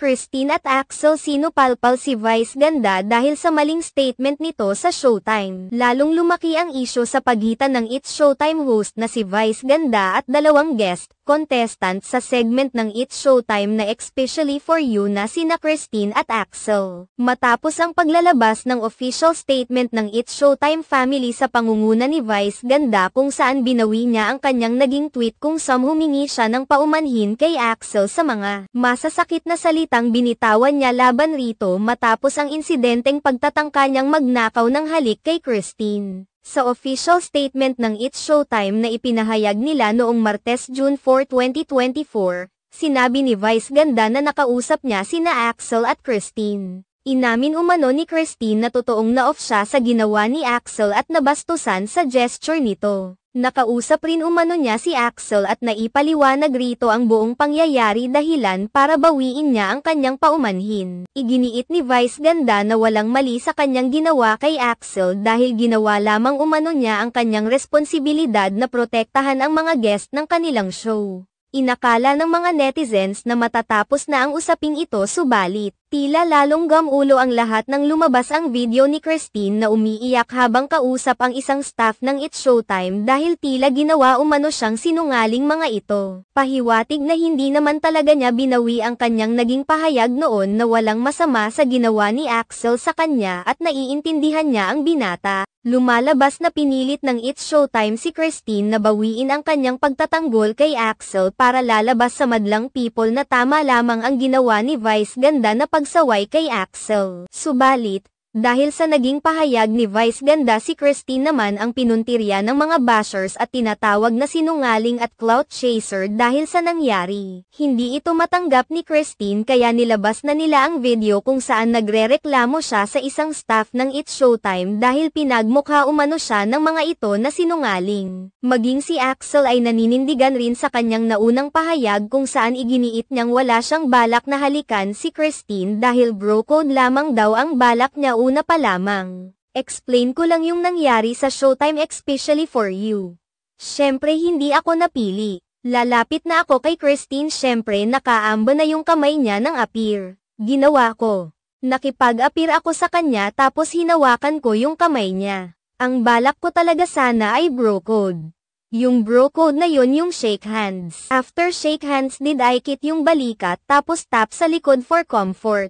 Christine at Axel sino palpal si Vice Ganda dahil sa maling statement nito sa Showtime. Lalong lumaki ang isyo sa pagitan ng It's Showtime host na si Vice Ganda at dalawang guest, contestant sa segment ng It's Showtime na especially for you na sina Christine at Axel. Matapos ang paglalabas ng official statement ng It's Showtime family sa pangunguna ni Vice Ganda kung saan binawi niya ang kanyang naging tweet kung som humingi siya ng paumanhin kay Axel sa mga masasakit na salitang binitawan niya laban rito matapos ang insidenteng pagtatangka niyang magnakaw ng halik kay Christine. Sa official statement ng It's Showtime na ipinahayag nila noong Martes June 4, 2024, sinabi ni Vice Ganda na nakausap niya sina Axel at Christine. Inamin umano ni Christine na totoong na-off siya sa ginawa ni Axel at nabastusan sa gesture nito. Nakausap rin umano niya si Axel at naipaliwanag rito ang buong pangyayari dahilan para bawiin niya ang kanyang paumanhin. Iginiit ni Vice Ganda na walang mali sa kanyang ginawa kay Axel dahil ginawa lamang umano niya ang kanyang responsibilidad na protektahan ang mga guest ng kanilang show. Inakala ng mga netizens na matatapos na ang usaping ito subalit, Tila lalong gamulo ang lahat nang lumabas ang video ni Christine na umiiyak habang kausap ang isang staff ng It's Showtime dahil tila ginawa umano siyang sinungaling mga ito. Pahiwatig na hindi naman talaga niya binawi ang kanyang naging pahayag noon na walang masama sa ginawa ni Axel sa kanya at naiintindihan niya ang binata. Lumalabas na pinilit ng It's Showtime si Christine na bawiin ang kanyang pagtatanggol kay Axel para lalabas sa madlang people na tama lamang ang ginawa ni Vice ganda na pagsaway kay Axel. Subalit, dahil sa naging pahayag ni Vice Ganda si Christine naman ang pinuntirya ng mga bashers at tinatawag na sinungaling at clout chaser dahil sa nangyari. Hindi ito matanggap ni Christine kaya nilabas na nila ang video kung saan nagrereklamo siya sa isang staff ng It Showtime dahil pinagmukha umano siya ng mga ito na sinungaling. Maging si Axel ay naninindigan rin sa kanyang naunang pahayag kung saan iginiit niyang wala siyang balak na halikan si Christine dahil bro code lamang daw ang balak niya Kauna pa lamang, explain ko lang yung nangyari sa Showtime especially for you. Siyempre hindi ako napili. Lalapit na ako kay Christine syempre nakaamba na yung kamay niya ng appear. Ginawa ko. nakipag appear ako sa kanya tapos hinawakan ko yung kamay niya. Ang balak ko talaga sana ay bro code. Yung bro code na yun yung shake hands. After shake hands did I kit yung balikat tapos tap sa likod for comfort.